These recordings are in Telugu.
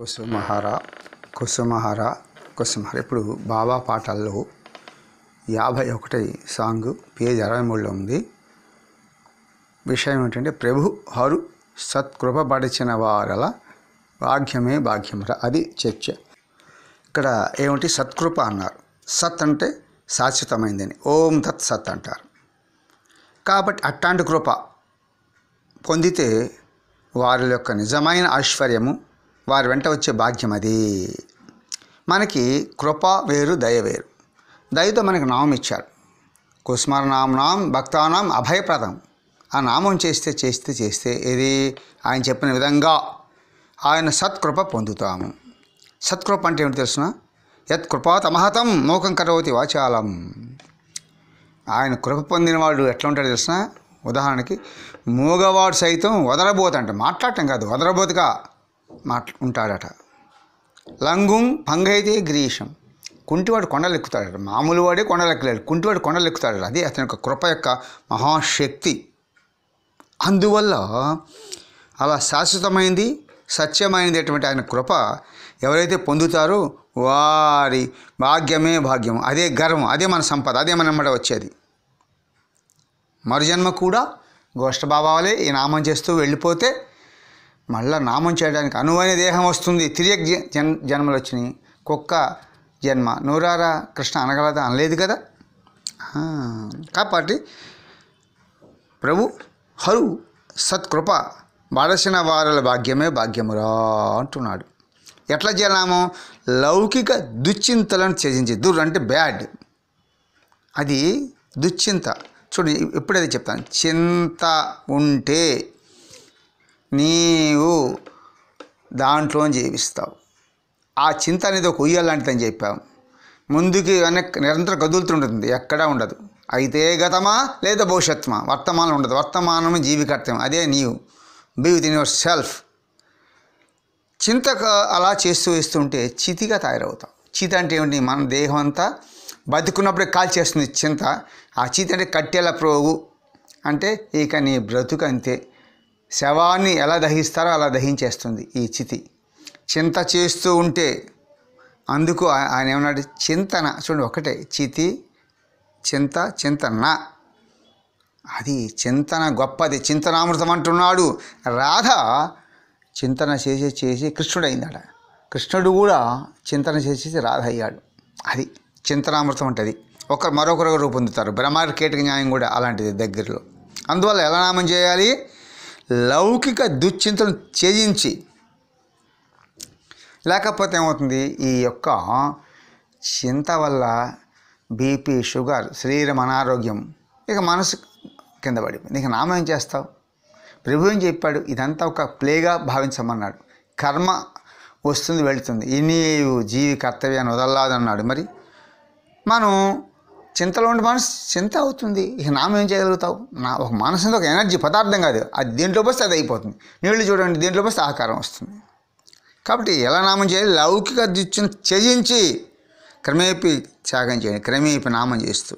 కుసుమహర కుసుమహర కుసుమహర ఇప్పుడు బాబా పాటల్లో యాభై ఒకటి సాంగ్ పేజ్ అరవై మూడులో ఉంది విషయం ఏమిటంటే ప్రభు హరు సత్కృపబడిచిన వారల భాగ్యమే భాగ్యమట అది చర్చ ఇక్కడ ఏమిటి సత్కృప అన్నారు సత్ అంటే శాశ్వతమైందని ఓం తత్ సత్ అంటారు కాబట్టి అట్టాంటి కృప పొందితే వారి యొక్క నిజమైన ఐశ్వర్యము వారి వెంట వచ్చే భాగ్యం అది మనకి కృప వేరు దయ వేరు దయతో మనకి నామం ఇచ్చాడు కుస్మర నామ్నాం భక్తానాం అభయప్రదం ఆ నామం చేస్తే చేస్తే చేస్తే ఏది ఆయన చెప్పిన విధంగా ఆయన సత్కృప పొందుతాము సత్కృప అంటే ఏమిటి తెలుసిన యత్ కృపా తమహతం మోకం కరోతి వాచాలం ఆయన కృప పొందినవాడు ఎట్లా ఉంటాడు తెలిసిన ఉదాహరణకి మూగవాడు సైతం వదలబోతంట మాట్లాడటం కాదు వదలబోతుగా మాట్లా ఉంటాడట లంగుం పంగైతే గ్రీషం కుంటివాడు ఎక్కుతాడట మామూలు వాడే ఎక్కలేడు కుంటివాడు ఎక్కుతాడట అది అతని యొక్క కృప యొక్క మహాశక్తి అందువల్ల అలా శాశ్వతమైంది అటువంటి ఆయన కృప ఎవరైతే పొందుతారో వారి భాగ్యమే భాగ్యం అదే గర్వం అదే మన సంపద అదే మన మాట వచ్చేది మరుజన్మ కూడా గోష్ఠబాబాలే ఈ నామం చేస్తూ వెళ్ళిపోతే మళ్ళా నామం చేయడానికి అనువైన దేహం వస్తుంది తిరియక్ జన్ జన్మలు వచ్చినాయి కుక్క జన్మ నూరారా కృష్ణ అనగలదా అనలేదు కదా కాబట్టి ప్రభు హరు సత్కృప బడసిన వారుల భాగ్యమే భాగ్యమురా అంటున్నాడు ఎట్లా చేయాలాము లౌకిక దుశ్చింతలను త్యజించి దుర్ అంటే బ్యాడ్ అది దుశ్చింత చూడండి ఎప్పుడైతే చెప్తాను చింత ఉంటే నీవు దాంట్లో జీవిస్తావు ఆ చింత అనేది ఒక అని చెప్పాము ముందుకి వెనక్కి నిరంతరం కదులుతుంటుంది ఎక్కడా ఉండదు అయితే గతమా లేదా భవిష్యత్మా వర్తమానం ఉండదు వర్తమానం జీవికర్తం అదే నీవు be within yourself చింత అలా చేస్తూ వేస్తుంటే చితిగా తయారవుతాం చీత అంటే ఏమిటి మన దేహం అంతా బతుకున్నప్పుడే కాల్చేస్తుంది చింత ఆ చీత అంటే కట్టెల ప్రోగు అంటే ఇక నీ బ్రతుకు అంతే శవాన్ని ఎలా దహిస్తారో అలా దహించేస్తుంది ఈ చితి చింత చేస్తూ ఉంటే అందుకు ఆయన ఏమన్నాడు చింతన చూడండి ఒకటే చితి చింత చింతన అది చింతన గొప్పది చింతనామృతం అంటున్నాడు రాధ చింతన చేసి చేసి కృష్ణుడు అయిందాడ కృష్ణుడు కూడా చింతన చేసేసి రాధ అయ్యాడు అది చింతనామృతం అంటది ఒకరు మరొకరు బ్రహ్మ కేటక న్యాయం కూడా అలాంటిది దగ్గరలో అందువల్ల ఎలా నామం చేయాలి లౌకిక దుశ్చింతను త్యజించి లేకపోతే ఏమవుతుంది ఈ యొక్క చింత వల్ల బీపీ షుగర్ శరీరం అనారోగ్యం ఇక మనసు కింద పడిపోయింది ఇక నామేం చేస్తావు ప్రభు ఏం చెప్పాడు ఇదంతా ఒక ప్లేగా భావించమన్నాడు కర్మ వస్తుంది వెళుతుంది ఇన్ని జీవి కర్తవ్యాన్ని వదల్లాదన్నాడు మరి మనం చింతలో ఉండి మనసు చింత అవుతుంది ఇక నామేం ఏం చేయగలుగుతావు నా ఒక మనసు ఒక ఎనర్జీ పదార్థం కాదు అది దీంట్లో పోస్తే అది అయిపోతుంది నీళ్లు చూడండి దీంట్లో పోస్తే ఆకారం వస్తుంది కాబట్టి ఎలా నామం చేయాలి లౌకిక దిచ్చును త్యజించి క్రమేపీ త్యాగం చేయండి క్రమేపి నామం చేస్తూ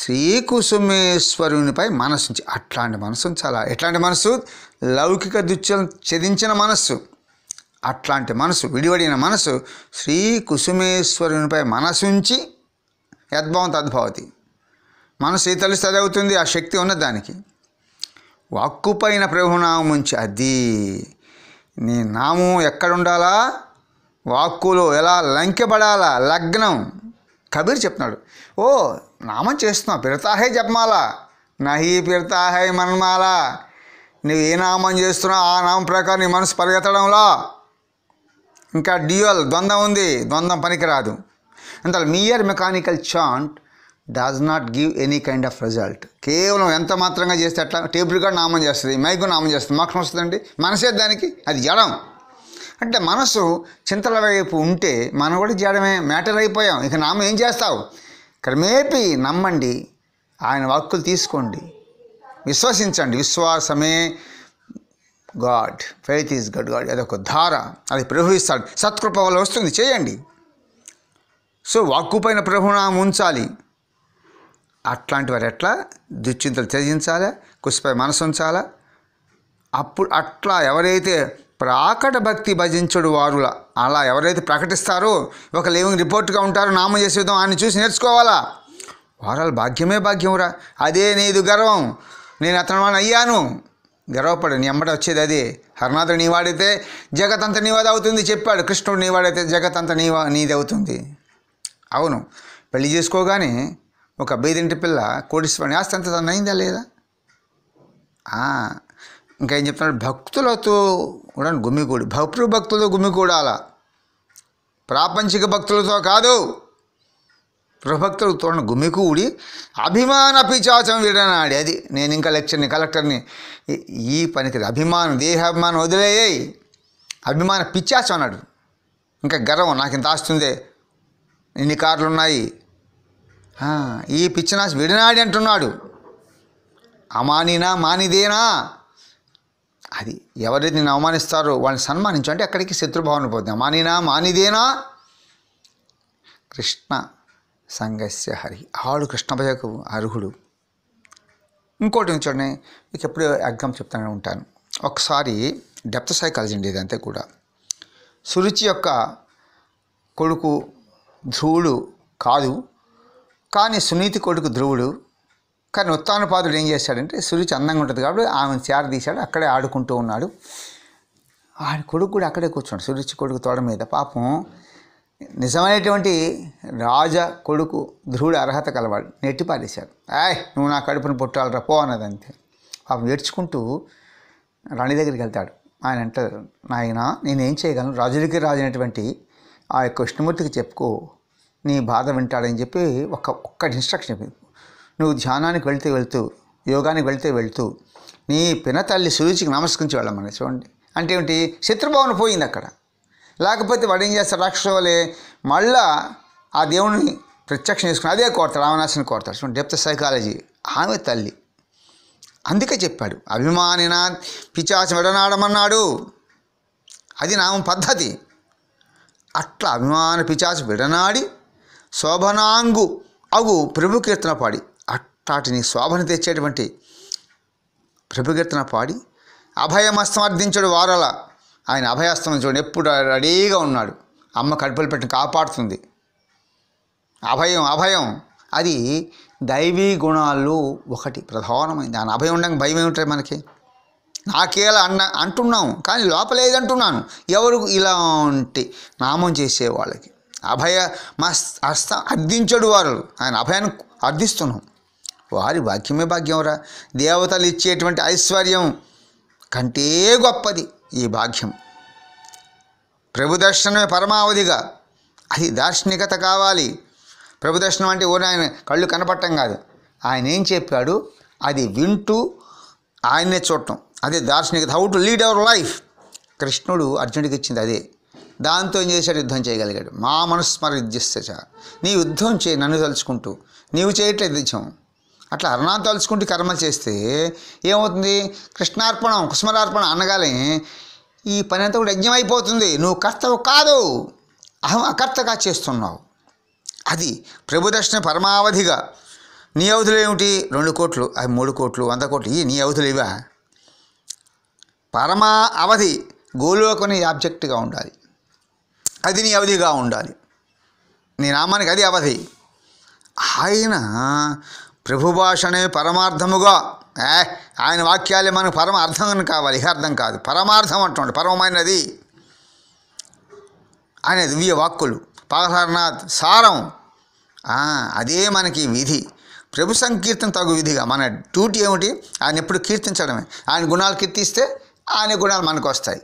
శ్రీకుసుమేశ్వరునిపై మనసు అట్లాంటి మనసు చాలా ఎట్లాంటి మనసు లౌకిక దుచ్చులను చెదించిన మనస్సు అట్లాంటి మనసు విడివడిన మనసు శ్రీ కుసుమేశ్వరునిపై మనసుంచి యద్భవం తద్భవతి మనసు శీతలిస్తుంది అవుతుంది ఆ శక్తి ఉన్నదానికి వాక్కుపైన ప్రభునామం ఉంచి అది నీ నామం ఎక్కడుండాలా వాక్కులో ఎలా లంకెపడాలా లగ్నం కబీర్ చెప్తున్నాడు ఓ నామం చేస్తున్నావు పిడతాహే జపమాలా నహి పిడతాహే మన్మాల నువ్వు ఏ నామం చేస్తున్నావు ఆ నామం ప్రకారం నీ మనసు పరిగెత్తడంలా ఇంకా డ్యూయల్ ద్వంద్వం ఉంది ద్వంద్వం పనికిరాదు అంత mere mechanical chant does not give any kind of result కేవలం ఎంత మాత్రంగా చేస్తే అట్లా టేబుల్ కూడా నామం చేస్తుంది మైకు నామం చేస్తుంది మోక్షం వస్తుందండి మనసే దానికి అది జడం అంటే మనసు చింతల వైపు ఉంటే మనం కూడా జడమే మ్యాటర్ అయిపోయాం ఇక నామం ఏం చేస్తావు క్రమేపి నమ్మండి ఆయన వాక్కులు తీసుకోండి విశ్వసించండి విశ్వాసమే God faith is God God అదొక ధార అది ప్రవహిస్తాడు సత్కృప వల్ల వస్తుంది చేయండి సో వాక్కుపైన ప్రభునామం ఉంచాలి అట్లాంటి వారు ఎట్లా దుశ్చింతలు త్యజించాలా కుసిపై మనసు ఉంచాలా అప్పుడు అట్లా ఎవరైతే ప్రాకట భక్తి భజించుడు వారుల అలా ఎవరైతే ప్రకటిస్తారో ఒక లేవింగ్ రిపోర్ట్గా ఉంటారో నామం చేసే విధం ఆయన చూసి నేర్చుకోవాలా వారాలు భాగ్యమే భాగ్యంరా అదే నీదు గర్వం నేను అతను అయ్యాను గర్వపడు నీ అమ్మట వచ్చేది అదే జగత్ నీవాడితే జగతంత అవుతుంది చెప్పాడు కృష్ణుడు నీవాడైతే జగతంత నీవా నీది అవుతుంది అవును పెళ్లి చేసుకోగానే ఒక బీదింటి పిల్ల కోటిస్వామి ఆస్తి అంత తనైందా లేదా ఇంకా ఏం చెప్తున్నాడు భక్తులతో కూడా గుమ్మికూడి భక్తులు భక్తులతో గుమ్మికూడాల ప్రాపంచిక భక్తులతో కాదు ప్రభక్తులతో గుమికూడి అభిమాన పిచాచం విడనాడి అది నేను ఇంకా లెక్చర్ని కలెక్టర్ని ఈ పనికి అభిమానం దేహాభిమానం వదిలేయ్ అభిమాన పిచ్చాచం అన్నాడు ఇంకా గర్వం నాకు ఇంత ఆస్తుందే ఎన్ని కార్లు ఉన్నాయి ఈ పిచ్చినాశ విడినాడి అంటున్నాడు అమానినా మానిదేనా అది ఎవరైతే నేను అవమానిస్తారో వాళ్ళని సన్మానించు అంటే అక్కడికి శత్రుభావన పోతుంది అమానినా మానిదేనా కృష్ణ సంగస్య హరి ఆడు కృష్ణ భయకు అర్హుడు ఇంకోటి నుంచి మీకు ఎప్పుడు ఎగ్జామ్ చెప్తానే ఉంటాను ఒకసారి డెప్త్ సైకాలజీ అండి ఇదంతా కూడా సురుచి యొక్క కొడుకు ధ్రువుడు కాదు కానీ సునీతి కొడుకు ధ్రువుడు కానీ ఉత్తానుపాదుడు ఏం చేశాడంటే సురుచి అందంగా ఉంటుంది కాబట్టి ఆమెను తీశాడు అక్కడే ఆడుకుంటూ ఉన్నాడు ఆడి కొడుకు కూడా అక్కడే కూర్చున్నాడు సురుచి కొడుకు తోడ మీద పాపం నిజమైనటువంటి రాజ కొడుకు ధ్రువుడు అర్హత కలవాడు నెట్టి పారేశాడు ఆయ్ నువ్వు నా కడుపును పుట్టాలరా పో అన్నది అంతే పాపం ఏడ్చుకుంటూ రాణి దగ్గరికి వెళ్తాడు ఆయన అంటారు నాయన నేనేం చేయగలను రాజులకి అనేటువంటి ఆ యొక్క విష్ణుమూర్తికి చెప్పుకో నీ బాధ వింటాడని చెప్పి ఒక ఒక్కటి ఇన్స్ట్రక్షన్ చెప్పింది నువ్వు ధ్యానానికి వెళ్తే వెళ్తూ యోగానికి వెళ్తే వెళ్తూ నీ పినతల్లి సూచికి నమస్కరించి వెళ్ళమని చూడండి అంటే ఏమిటి శత్రుభావన పోయింది అక్కడ లేకపోతే వాడు ఏం చేస్తాడు రాక్షసులే మళ్ళా ఆ దేవుని ప్రత్యక్షం చేసుకుని అదే కోరతాడు రామనాశిని కోరతాడు చూడండి డెప్త్ సైకాలజీ ఆమె తల్లి అందుకే చెప్పాడు అభిమానినా పిచాసి వెడనాడమన్నాడు అది నామ పద్ధతి అట్లా అభిమాన పిచాచి విడనాడి శోభనాంగు అగు కీర్తన పాడి అట్టాటిని శోభను తెచ్చేటువంటి కీర్తన పాడి అభయమస్తం అర్థించడు వారల ఆయన అభయస్తం చూడండి ఎప్పుడు రెడీగా ఉన్నాడు అమ్మ కడుపులు పెట్టిన కాపాడుతుంది అభయం అభయం అది దైవీ గుణాల్లో ఒకటి ప్రధానమైంది ఆయన అభయం ఉండగా భయం ఏమిటాయి మనకి నాకేలా అన్న అంటున్నాం కానీ లోపలేదంటున్నాను ఎవరు ఇలాంటి నామం చేసే వాళ్ళకి అభయ హస్త అర్థించడు వారు ఆయన అభయాన్ని అర్థిస్తున్నాం వారి భాగ్యమే భాగ్యంరా దేవతలు ఇచ్చేటువంటి ఐశ్వర్యం కంటే గొప్పది ఈ భాగ్యం ప్రభు దర్శనమే పరమావధిగా అది దార్శనికత కావాలి ప్రభు దర్శనం అంటే ఓ ఆయన కళ్ళు కనపడటం కాదు ఆయన ఏం చెప్పాడు అది వింటూ ఆయనే చూడటం అదే దార్శనికత how to lead our life కృష్ణుడు అర్జునుడికి ఇచ్చింది అదే దాంతో ఏం చేశాడు యుద్ధం చేయగలిగాడు మా యుద్ధిస్తే చా నీ యుద్ధం చే నన్ను తలుచుకుంటూ నీవు చేయట్లేదు యుద్ధం అట్లా అరుణా తలుచుకుంటూ కర్మ చేస్తే ఏమవుతుంది కృష్ణార్పణం కుసుమరార్పణ అనగానే ఈ పని అంతా కూడా యజ్ఞం అయిపోతుంది నువ్వు కర్తవు కాదు అహం అకర్తగా చేస్తున్నావు అది ప్రభుదర్శన పరమావధిగా నీ అవధులు ఏమిటి రెండు కోట్లు అవి మూడు కోట్లు వంద కోట్లు ఈ నీ అవధులు ఇవా పరమా అవధి గోలోకని ఆబ్జెక్ట్గా ఉండాలి అది నీ అవధిగా ఉండాలి నీ నామానికి అది అవధి ఆయన ప్రభుభాషనే పరమార్థముగా ఏ ఆయన వాక్యాలే మనకు పరమ అర్థం కావాలి ఇక అర్థం కాదు పరమార్థం అంటుండే పరమమైనది ఆయన దివ్య వాక్కులు పాలనాథ్ సారం అదే మనకి విధి ప్రభు సంకీర్తన తగు విధిగా మన డ్యూటీ ఏమిటి ఆయన ఎప్పుడు కీర్తించడమే ఆయన గుణాలు కీర్తిస్తే అనే గుణాలు మనకు వస్తాయి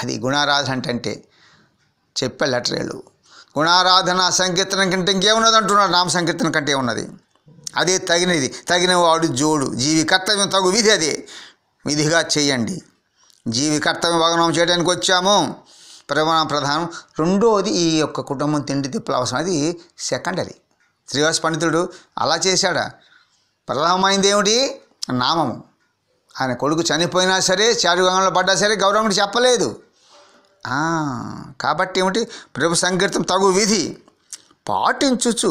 అది గుణారాధన అంటే చెప్పే లెటరేళ్ళు గుణారాధన సంకీర్తనం కంటే ఇంకేమున్నది అంటున్నాడు నామ సంకీర్తనం కంటే ఏమున్నది అదే తగినది తగిన వాడు జోడు జీవి కర్తవ్యం తగు విధి అదే విధిగా చేయండి జీవి కర్తవ్యం భగనం చేయడానికి వచ్చాము ప్రమాణ ప్రధానం రెండోది ఈ యొక్క కుటుంబం తిండి తిప్పుల అవసరం అది సెకండరీ శ్రీవాస పండితుడు అలా చేశాడా ప్రధానమైంది ఏమిటి నామము ఆయన కొడుకు చనిపోయినా సరే చారుగంగంలో పడ్డా సరే గౌరవముడు చెప్పలేదు కాబట్టి ఏమిటి ప్రభు సంకీర్తం తగు విధి పాటించుచు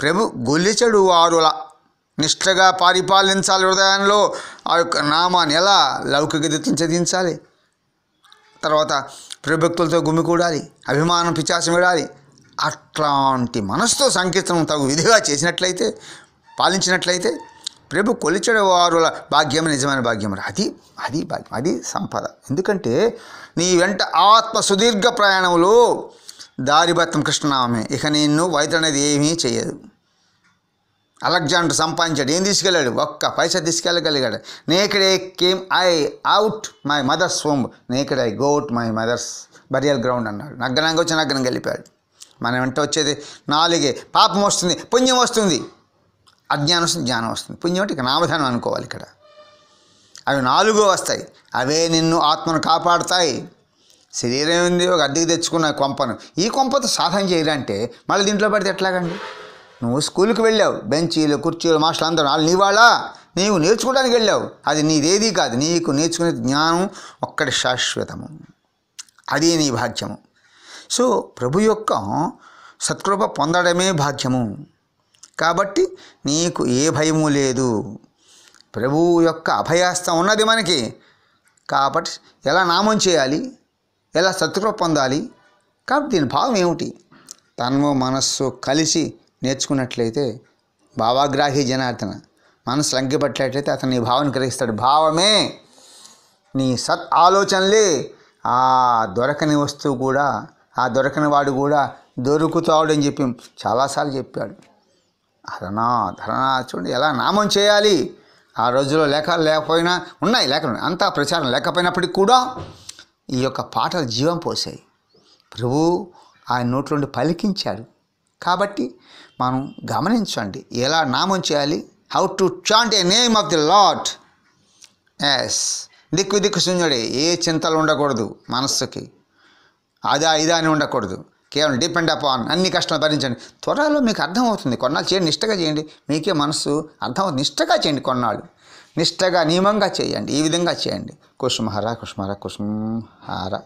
ప్రభు గొల్లిచడు వారుల నిష్ఠగా పరిపాలించాలి హృదయంలో ఆ యొక్క నామాన్ని ఎలా లౌకిక దిత్తం చదివించాలి తర్వాత ప్రభుక్తులతో గుమికూడాలి అభిమానం పిచాసం విడాలి అట్లాంటి మనసుతో సంకీర్తనం తగు విధిగా చేసినట్లయితే పాలించినట్లయితే ప్రభు కొలిచడ వారుల భాగ్యం నిజమైన భాగ్యం అది అది భాగ్యం అది సంపద ఎందుకంటే నీ వెంట ఆత్మ సుదీర్ఘ ప్రయాణంలో దారిభత్తం కృష్ణనామే ఇక నిన్ను అనేది ఏమీ చేయదు అలెగ్జాండర్ సంపాదించాడు ఏం తీసుకెళ్ళాడు ఒక్క పైసా తీసుకెళ్ళగలిగాడు naked came I out my mother's home naked I got my mother's burial ground అన్నాడు నగ్గనంగా వచ్చి నగ్గనం వెళ్ళిపోయాడు మనం వెంట వచ్చేది నాలుగే పాపం వస్తుంది పుణ్యం వస్తుంది అజ్ఞానం వస్తుంది జ్ఞానం వస్తుంది పుణ్యం అంటే ఇక నామధానం అనుకోవాలి ఇక్కడ అవి నాలుగో వస్తాయి అవే నిన్ను ఆత్మను కాపాడుతాయి శరీరం ఉంది ఒక అడ్డుకు తెచ్చుకున్న కొంపను ఈ కొంపతో సాధన చేయాలంటే మళ్ళీ దీంట్లో పడితే ఎట్లాగండి నువ్వు స్కూల్కి వెళ్ళావు బెంచీలు కుర్చీలు మాస్టర్లు అందరూ వాళ్ళు నీవాళ్ళ నీవు నేర్చుకోవడానికి వెళ్ళావు అది నీదేది కాదు నీకు నేర్చుకునే జ్ఞానం ఒక్కటి శాశ్వతము అది నీ భాగ్యము సో ప్రభు యొక్క సత్కృప పొందడమే భాగ్యము కాబట్టి నీకు ఏ భయము లేదు ప్రభువు యొక్క అభయాస్తం ఉన్నది మనకి కాబట్టి ఎలా నామం చేయాలి ఎలా శత్రుత్వ పొందాలి కాబట్టి దీని భావం ఏమిటి తన్ము మనస్సు కలిసి నేర్చుకున్నట్లయితే భావాగ్రాహి జనార్దన మనసు లంకిపట్లేట్లయితే అతను నీ భావం గ్రహిస్తాడు భావమే నీ సత్ ఆలోచనలే ఆ దొరకని వస్తువు కూడా ఆ దొరకని వాడు కూడా దొరుకుతాడు అని చెప్పి చాలాసార్లు చెప్పాడు అరణా ధరణా చూడండి ఎలా నామం చేయాలి ఆ రోజుల్లో లేఖలు లేకపోయినా ఉన్నాయి లేఖలు అంతా ప్రచారం లేకపోయినప్పటికీ కూడా ఈ యొక్క పాటలు జీవం పోసాయి ప్రభు ఆయన నోట్లోండి పలికించాడు కాబట్టి మనం గమనించండి ఎలా నామం చేయాలి how to chant a name of the Lord's దిక్కు దిక్కు శూన్యుడే ఏ చింతలు ఉండకూడదు మనస్సుకి అదా ఇదా అని ఉండకూడదు కేవలం డిపెండ్ అపాన్ అన్ని కష్టాలు భరించండి త్వరలో మీకు అర్థమవుతుంది కొన్నాళ్ళు చేయండి నిష్టగా చేయండి మీకే మనసు అర్థమవుతుంది నిష్టగా చేయండి కొన్నాళ్ళు నిష్టగా నియమంగా చేయండి ఈ విధంగా చేయండి కుసుమహర కుసుమహర కుసుమహార